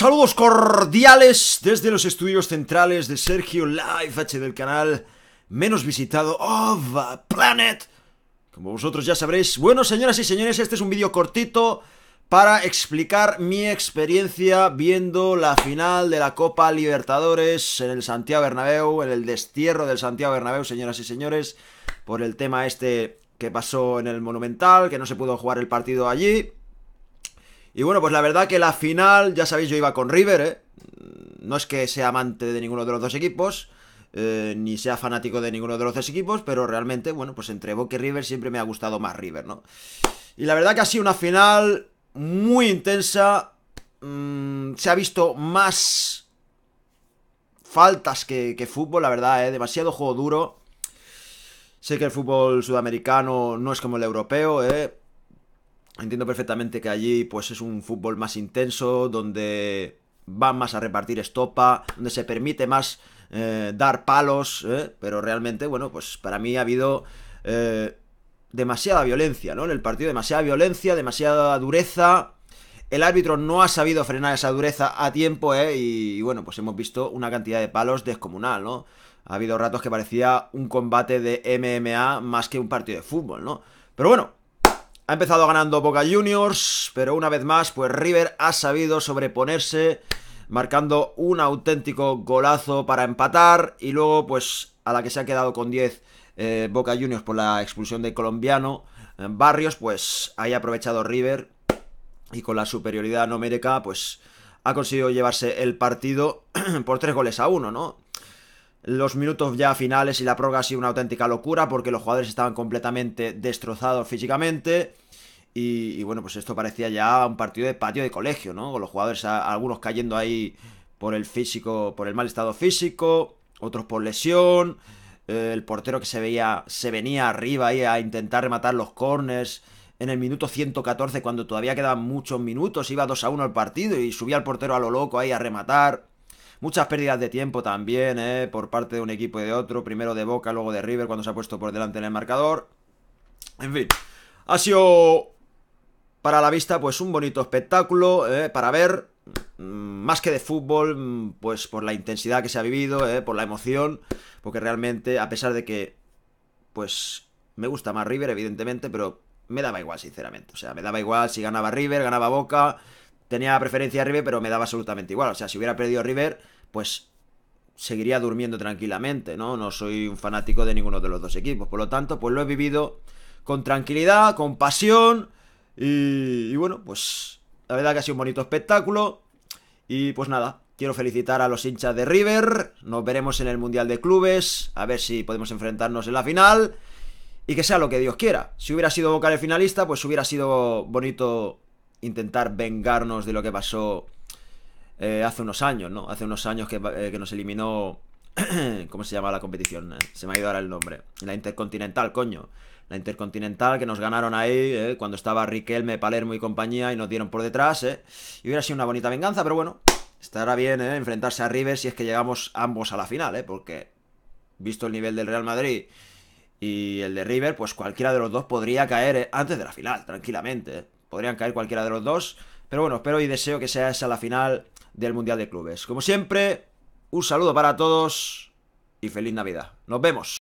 Saludos cordiales desde los estudios centrales de Sergio Live H del canal menos visitado of Planet. Como vosotros ya sabréis. Bueno, señoras y señores, este es un vídeo cortito para explicar mi experiencia viendo la final de la Copa Libertadores en el Santiago Bernabéu, en el destierro del Santiago Bernabéu, señoras y señores, por el tema este que pasó en el Monumental, que no se pudo jugar el partido allí. Y bueno, pues la verdad que la final, ya sabéis, yo iba con River, ¿eh? No es que sea amante de ninguno de los dos equipos, eh, ni sea fanático de ninguno de los dos equipos, pero realmente, bueno, pues entre Boca y River siempre me ha gustado más River, ¿no? Y la verdad que ha sido una final muy intensa. Mm, se ha visto más faltas que, que fútbol, la verdad, ¿eh? Demasiado juego duro. Sé que el fútbol sudamericano no es como el europeo, ¿eh? Entiendo perfectamente que allí pues es un fútbol más intenso, donde van más a repartir estopa, donde se permite más eh, dar palos, ¿eh? pero realmente, bueno, pues para mí ha habido eh, demasiada violencia, ¿no? En el partido, demasiada violencia, demasiada dureza. El árbitro no ha sabido frenar esa dureza a tiempo, ¿eh? y bueno, pues hemos visto una cantidad de palos descomunal, ¿no? Ha habido ratos que parecía un combate de MMA más que un partido de fútbol, ¿no? Pero bueno, ha empezado ganando Boca Juniors, pero una vez más, pues River ha sabido sobreponerse, marcando un auténtico golazo para empatar y luego, pues, a la que se ha quedado con 10 eh, Boca Juniors por la expulsión de colombiano eh, Barrios, pues ahí ha aprovechado River y con la superioridad numérica, pues ha conseguido llevarse el partido por tres goles a uno, ¿no? Los minutos ya finales y la prórroga ha sido una auténtica locura porque los jugadores estaban completamente destrozados físicamente. Y, bueno, pues esto parecía ya un partido de patio de colegio, ¿no? Con los jugadores, algunos cayendo ahí por el físico, por el mal estado físico, otros por lesión. Eh, el portero que se veía, se venía arriba ahí a intentar rematar los corners en el minuto 114 cuando todavía quedaban muchos minutos, iba 2 a 1 el partido y subía el portero a lo loco ahí a rematar. Muchas pérdidas de tiempo también, ¿eh? Por parte de un equipo y de otro. Primero de Boca, luego de River cuando se ha puesto por delante en el marcador. En fin, ha sido para la vista pues un bonito espectáculo ¿eh? para ver. Mm, más que de fútbol, mm, pues por la intensidad que se ha vivido, ¿eh? por la emoción, porque realmente, a pesar de que, pues, me gusta más River, evidentemente, pero me daba igual, sinceramente. O sea, me daba igual si ganaba River, ganaba Boca, tenía preferencia a River, pero me daba absolutamente igual. O sea, si hubiera perdido River, pues seguiría durmiendo tranquilamente, ¿no? No soy un fanático de ninguno de los dos equipos. Por lo tanto, pues lo he vivido con tranquilidad, con pasión. Y, bueno, pues la verdad que ha sido un bonito espectáculo. Y pues nada, quiero felicitar a los hinchas de River. Nos veremos en el Mundial de Clubes. A ver si podemos enfrentarnos en la final. Y que sea lo que Dios quiera. Si hubiera sido vocal el finalista, pues hubiera sido bonito intentar vengarnos de lo que pasó eh, hace unos años, ¿no? Hace unos años que, eh, nos eliminó... ¿Cómo se llama la competición? Eh, se me ha ido ahora el nombre. La Intercontinental, coño. La Intercontinental que nos ganaron ahí cuando estaba Riquelme, Palermo y compañía y nos dieron por detrás, ¿eh? Y hubiera sido una bonita venganza, pero bueno, estará bien, ¿eh? Enfrentarse a River si es que llegamos ambos a la final, ¿eh? Porque visto el nivel del Real Madrid y el de River, pues cualquiera de los dos podría caer antes de la final, tranquilamente podrían caer cualquiera de los dos. Pero bueno, espero y deseo que sea esa la final del Mundial de Clubes. Como siempre, un saludo para todos y feliz Navidad. Nos vemos.